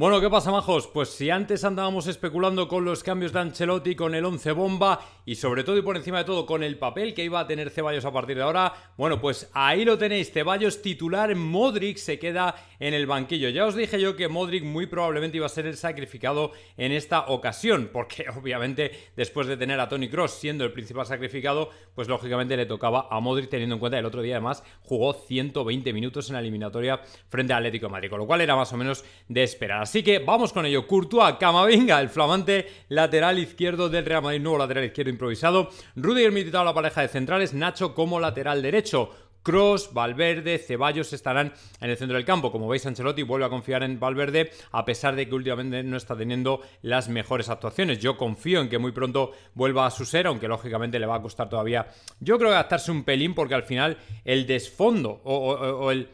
Bueno, ¿qué pasa, majos? Pues si antes andábamos especulando con los cambios de Ancelotti, con el 11 bomba y sobre todo y por encima de todo con el papel que iba a tener Ceballos a partir de ahora, bueno, pues ahí lo tenéis, Ceballos titular, Modric se queda en el banquillo. Ya os dije yo que Modric muy probablemente iba a ser el sacrificado en esta ocasión, porque obviamente después de tener a Tony Cross siendo el principal sacrificado, pues lógicamente le tocaba a Modric teniendo en cuenta que el otro día además jugó 120 minutos en la eliminatoria frente al Atlético de Madrid, con lo cual era más o menos de esperar. Así que vamos con ello. Courtois, Camavinga, el flamante lateral izquierdo del Real Madrid, nuevo lateral izquierdo improvisado. Rudiger a la pareja de centrales. Nacho como lateral derecho. Cross, Valverde, Ceballos estarán en el centro del campo. Como veis, Ancelotti vuelve a confiar en Valverde, a pesar de que últimamente no está teniendo las mejores actuaciones. Yo confío en que muy pronto vuelva a su ser, aunque lógicamente le va a costar todavía. Yo creo que gastarse un pelín, porque al final el desfondo, o, el.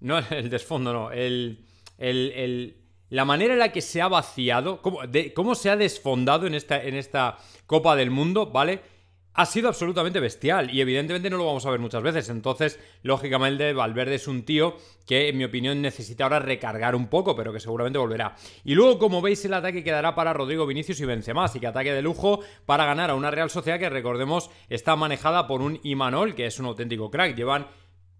No, el desfondo, no, el, el la manera en la que se ha vaciado, cómo, cómo se ha desfondado en esta, en esta Copa del Mundo, ¿vale? ha sido absolutamente bestial y evidentemente no lo vamos a ver muchas veces. Entonces, lógicamente, Valverde es un tío que, en mi opinión, necesita ahora recargar un poco, pero que seguramente volverá. Y luego, como veis, el ataque quedará para Rodrigo Vinicius y Benzema, así que ataque de lujo para ganar a una Real Sociedad que, recordemos, está manejada por un Imanol, que es un auténtico crack. Llevan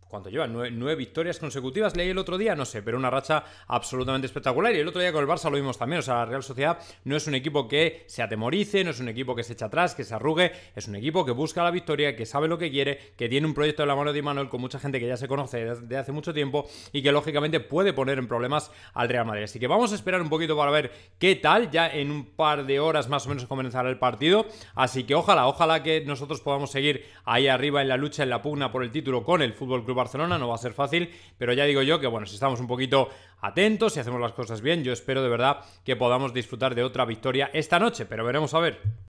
¿Cuánto lleva? Nueve, victorias consecutivas. Leí el otro día, no sé, pero una racha absolutamente espectacular. Y el otro día con el Barça lo vimos también. O sea, la Real Sociedad no es un equipo que se atemorice, no es un equipo que se echa atrás, que se arrugue. Es un equipo que busca la victoria, que sabe lo que quiere, que tiene un proyecto de la mano de Manuel con mucha gente que ya se conoce desde hace mucho tiempo y que lógicamente puede poner en problemas al Real Madrid. Así que vamos a esperar un poquito para ver qué tal. Ya en un par de horas más o menos comenzará el partido. Así que ojalá, ojalá que nosotros podamos seguir ahí arriba en la lucha, en la pugna por el título con el Fútbol Club Barcelona, no va a ser fácil, pero ya digo yo que bueno, si estamos un poquito atentos, y hacemos las cosas bien, yo espero de verdad que podamos disfrutar de otra victoria esta noche, pero veremos a ver.